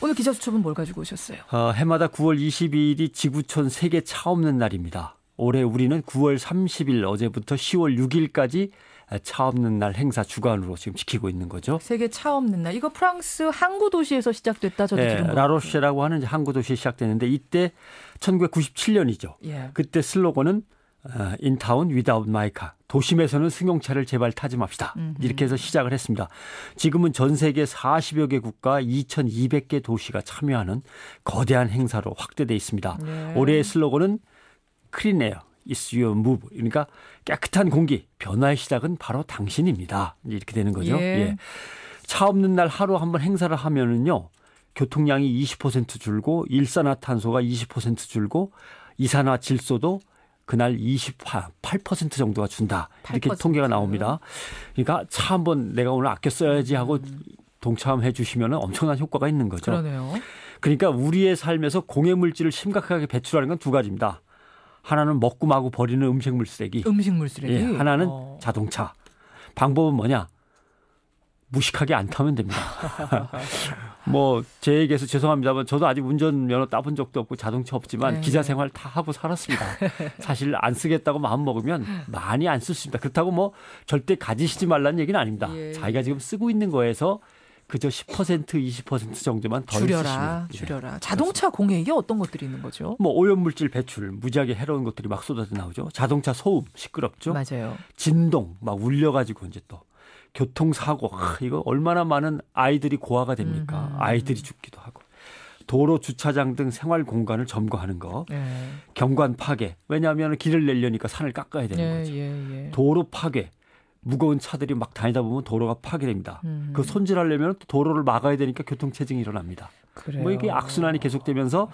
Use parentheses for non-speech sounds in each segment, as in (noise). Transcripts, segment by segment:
오늘 기자수첩은 뭘 가지고 오셨어요? 어, 해마다 9월 22일이 지구촌 세계 차 없는 날입니다. 올해 우리는 9월 30일 어제부터 10월 6일까지 차 없는 날 행사 주관으로 지금 지키고 있는 거죠. 세계 차 없는 날. 이거 프랑스 항구 도시에서 시작됐다 저도 네, 들은 라로시라고 하는 항구 도시에 시작됐는데 이때 1997년이죠. 예. 그때 슬로건은 인타운 위다운 마이카 도심에서는 승용차를 제발 타지 맙시다. 이렇게 해서 시작을 했습니다. 지금은 전 세계 40여 개 국가 2,200개 도시가 참여하는 거대한 행사로 확대돼 있습니다. 네. 올해의 슬로건은 크린 에어 is your move. 그러니까 깨끗한 공기, 변화의 시작은 바로 당신입니다. 이렇게 되는 거죠. 예. 예. 차 없는 날 하루 한 번 행사를 하면은요. 교통량이 20% 줄고 일산화탄소가 20% 줄고 이산화질소도 그날 28% 정도가 준다. 이렇게 8%. 통계가 나옵니다. 그러니까 차 한 번 내가 오늘 아껴 써야지 하고 음. 동참해 주시면 엄청난 효과가 있는 거죠. 그러네요. 그러니까 우리의 삶에서 공해 물질을 심각하게 배출하는 건 두 가지입니다. 하나는 먹고 마구 버리는 음식물 쓰레기. 음식물 쓰레기. 예, 하나는 어. 자동차. 방법은 뭐냐? 무식하게 안 타면 됩니다. (laughs) 뭐제 얘기해서 죄송합니다만 저도 아직 운전면허 따본 적도 없고 자동차 없지만 네. 기자 생활 다 하고 살았습니다. (laughs) 사실 안 쓰겠다고 마음 먹으면 많이 안 쓸 수 있다. 습니 그렇다고 뭐 절대 가지시지 말라는 얘기는 아닙니다. 예. 자기가 지금 쓰고 있는 거에서 그저 10% 20% 정도만 더 줄여라, 있시면 줄여라. 예. 자동차 공해에 어떤 것들이 있는 거죠? 뭐 오염물질 배출, 무지하게 해로운 것들이 막 쏟아져 나오죠. 자동차 소음 시끄럽죠. 맞아요. 진동 막 울려가지고 이제 또 교통사고 이거 얼마나 많은 아이들이 고아가 됩니까? 음. 아이들이 죽기도 하고. 도로 주차장 등 생활 공간을 점거하는 거, 예. 경관 파괴. 왜냐하면 길을 내려니까 산을 깎아야 되는 예, 거죠. 예, 예, 도로 파괴. 무거운 차들이 막 다니다 보면 도로가 파괴됩니다. 음. 그 손질하려면 도로를 막아야 되니까 교통 체증이 일어납니다. 뭐 그래요. 뭐 이게 악순환이 계속되면서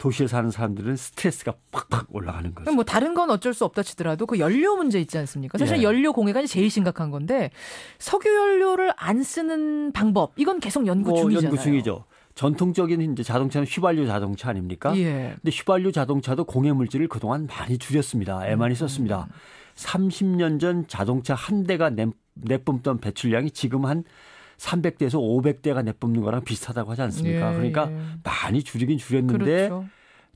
도시에 사는 사람들은 스트레스가 팍팍 올라가는 거죠. 뭐 다른 건 어쩔 수 없다 치더라도 그 연료 문제 있지 않습니까? 사실 예. 연료 공해가 제일 심각한 건데 석유 연료를 안 쓰는 방법 이건 계속 연구 뭐 중이잖아요. 연구 중이죠. 전통적인 이제 자동차는 휘발유 자동차 아닙니까? 예. 근데 휘발유 자동차도 공해 물질을 그동안 많이 줄였습니다. 애 많이 음. 썼습니다. 음. 30년 전 자동차 한 대가 내뿜던 배출량이 지금 한 300대에서 500대가 내뿜는 거랑 비슷하다고 하지 않습니까? 예. 그러니까 예. 많이 줄이긴 줄였는데 그렇죠.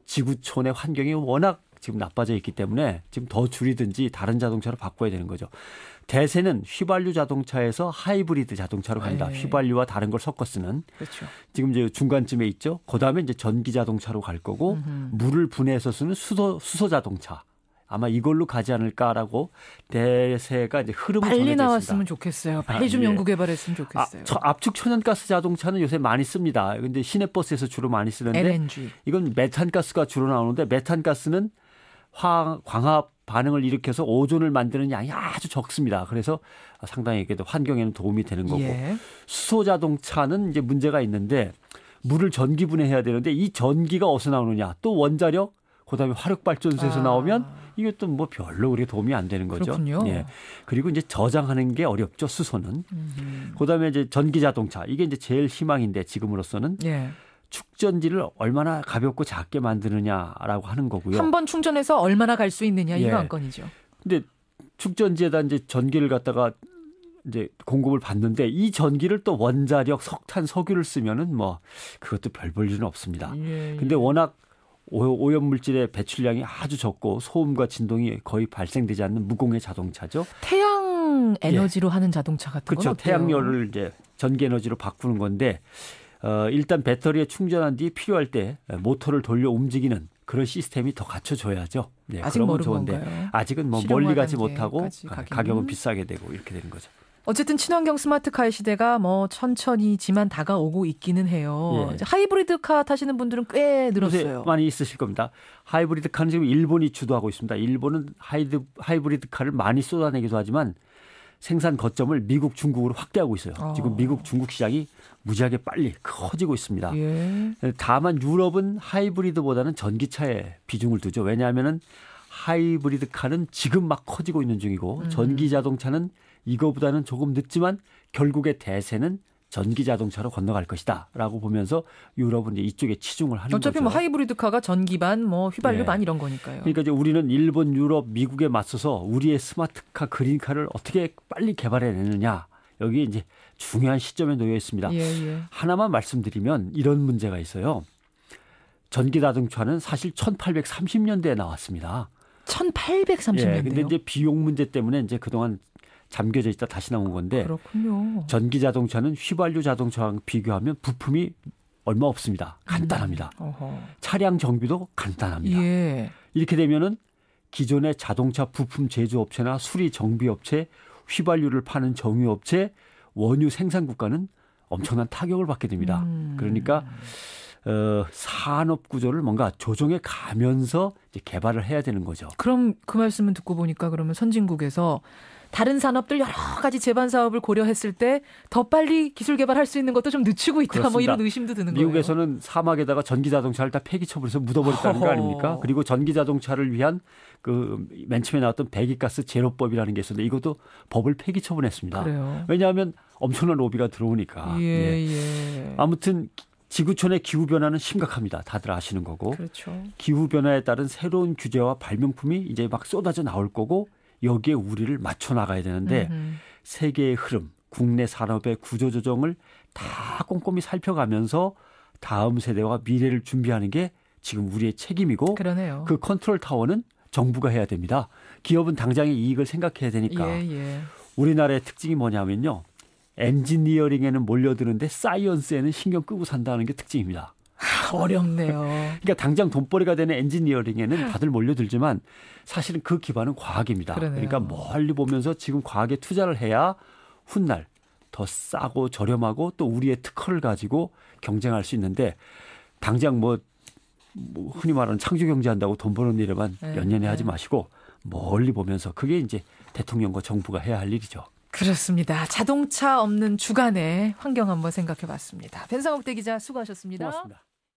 지구촌의 환경이 워낙 지금 나빠져 있기 때문에 지금 더 줄이든지 다른 자동차로 바꿔야 되는 거죠. 대세는 휘발유 자동차에서 하이브리드 자동차로 간다. 네. 휘발유와 다른 걸 섞어 쓰는. 그렇죠. 지금 이제 중간쯤에 있죠. 그다음에 이제 전기 자동차로 갈 거고 음흠. 물을 분해해서 쓰는 수소 수소 자동차. 아마 이걸로 가지 않을까라고 대세가 이제 흐름을 빨리 나왔으면 좋겠어요. 빨리 좀 아, 예. 연구 개발했으면 좋겠어요. 아, 압축 천연가스 자동차는 요새 많이 씁니다. 근데 시내버스에서 주로 많이 쓰는데 LNG. 이건 메탄가스가 주로 나오는데 메탄가스는 화, 광합 반응을 일으켜서 오존을 만드는 양이 아주 적습니다. 그래서 상당히 환경에는 도움이 되는 거고 예. 수소 자동차는 이제 문제가 있는데 물을 전기 분해해야 되는데 이 전기가 어디서 나오느냐 또 원자력 그다음에 화력 발전소에서 아. 나오면 이것도뭐 별로 우리가 도움이 안 되는 거죠. 그렇군요. 예. 그리고 이제 저장하는 게 어렵죠. 수소는. 음 그다음에 이제 전기 자동차 이게 이제 제일 희망인데 지금으로서는 예. 축전지를 얼마나 가볍고 작게 만드느냐라고 하는 거고요. 한 번 충전해서 얼마나 갈 수 있느냐 이 예. 안건이죠. 근데 축전지에다 이제 전기를 갖다가 이제 공급을 받는데 이 전기를 또 원자력 석탄 석유를 쓰면은 뭐 그것도 별 볼 일은 없습니다. 예, 예. 근데 워낙 오염물질의 배출량이 아주 적고 소음과 진동이 거의 발생되지 않는 무공해 자동차죠. 태양 예. 에너지로 예. 하는 자동차 같은 그렇죠. 건 어때요? 태양열을 이제 전기 에너지로 바꾸는 건데 어, 일단 배터리에 충전한 뒤 필요할 때 모터를 돌려 움직이는 그런 시스템이 더 갖춰줘야죠. 네, 아직 그러면 좋은데 건가요? 아직은 뭐 멀리 가지 못하고 가격은 비싸게 되고 이렇게 되는 거죠. 어쨌든 친환경 스마트카의 시대가 뭐 천천히지만 다가오고 있기는 해요. 예. 하이브리드카 타시는 분들은 꽤 늘었어요. 많이 있으실 겁니다. 하이브리드카는 지금 일본이 주도하고 있습니다. 일본은 하이드, 하이브리드카를 많이 쏟아내기도 하지만 생산 거점을 미국, 중국으로 확대하고 있어요. 아. 지금 미국, 중국 시장이 무지하게 빨리 커지고 있습니다. 예. 다만 유럽은 하이브리드보다는 전기차에 비중을 두죠. 왜냐하면은 하이브리드 카는 지금 막 커지고 있는 중이고 음. 전기 자동차는 이거보다는 조금 늦지만 결국의 대세는 전기 자동차로 건너갈 것이다라고 보면서 유럽은 이제 이쪽에 치중을 하는 어차피 거죠. 어차피 뭐 하이브리드카가 전기반, 뭐 휘발유반 예. 네. 이런 거니까요. 그러니까 이제 우리는 일본, 유럽, 미국에 맞서서 우리의 스마트카, 그린카를 어떻게 빨리 개발해내느냐 여기 이제 중요한 시점에 놓여 있습니다. 예, 예. 하나만 말씀드리면 이런 문제가 있어요. 전기 자동차는 사실 1830년대에 나왔습니다. 1 8 3 0년대 예, 근데 이제 비용 문제 때문에 이제 그동안 잠겨져 있다 다시 나온 건데 그렇군요. 전기 자동차는 휘발유 자동차와 비교하면 부품이 얼마 없습니다. 음. 간단합니다. 음. 차량 정비도 간단합니다. 예. 이렇게 되면은 기존의 자동차 부품 제조업체나 수리 정비업체, 휘발유를 파는 정유업체, 원유 생산국가는 엄청난 타격을 받게 됩니다. 음. 그러니까 어, 산업 구조를 뭔가 조정해 가면서 이제 개발을 해야 되는 거죠. 그럼 그 말씀은 듣고 보니까 그러면 선진국에서 다른 산업들 여러 가지 재반 사업을 고려했을 때 더 빨리 기술 개발할 수 있는 것도 좀 늦추고 있다 그렇습니다. 뭐 이런 의심도 드는 미국에서는 거예요. 미국에서는 사막에다가 전기 자동차를 다 폐기 처분해서 묻어버렸다는 거 아닙니까? 그리고 전기 자동차를 위한 그 맨 처음에 나왔던 배기가스 제로법이라는 게 있었는데 이것도 법을 폐기 처분했습니다. 그래요. 왜냐하면 엄청난 로비가 들어오니까. 예, 예. 예. 아무튼 지구촌의 기후 변화는 심각합니다. 다들 아시는 거고. 그렇죠. 기후 변화에 따른 새로운 규제와 발명품이 이제 막 쏟아져 나올 거고 여기에 우리를 맞춰 나가야 되는데 음흠. 세계의 흐름, 국내 산업의 구조 조정을 다 꼼꼼히 살펴가면서 다음 세대와 미래를 준비하는 게 지금 우리의 책임이고 그러네요. 그 컨트롤 타워는 정부가 해야 됩니다. 기업은 당장의 이익을 생각해야 되니까. 예, 예. 우리나라의 특징이 뭐냐면요. 예. 엔지니어링에는 몰려드는데 사이언스에는 신경 끄고 산다는 게 특징입니다. 아, 어렵네요. 그러니까 당장 돈벌이가 되는 엔지니어링에는 다들 몰려들지만 사실은 그 기반은 과학입니다. 그러네요. 그러니까 멀리 보면서 지금 과학에 투자를 해야 훗날 더 싸고 저렴하고 또 우리의 특허를 가지고 경쟁할 수 있는데 당장 뭐, 뭐 흔히 말하는 창조 경제한다고 돈 버는 일에만 네, 연연해 네. 하지 마시고 멀리 보면서 그게 이제 대통령과 정부가 해야 할 일이죠. 그렇습니다. 자동차 없는 주간에 환경 한번 생각해 봤습니다. 벤사옥대 기자 수고하셨습니다. 고맙습니다.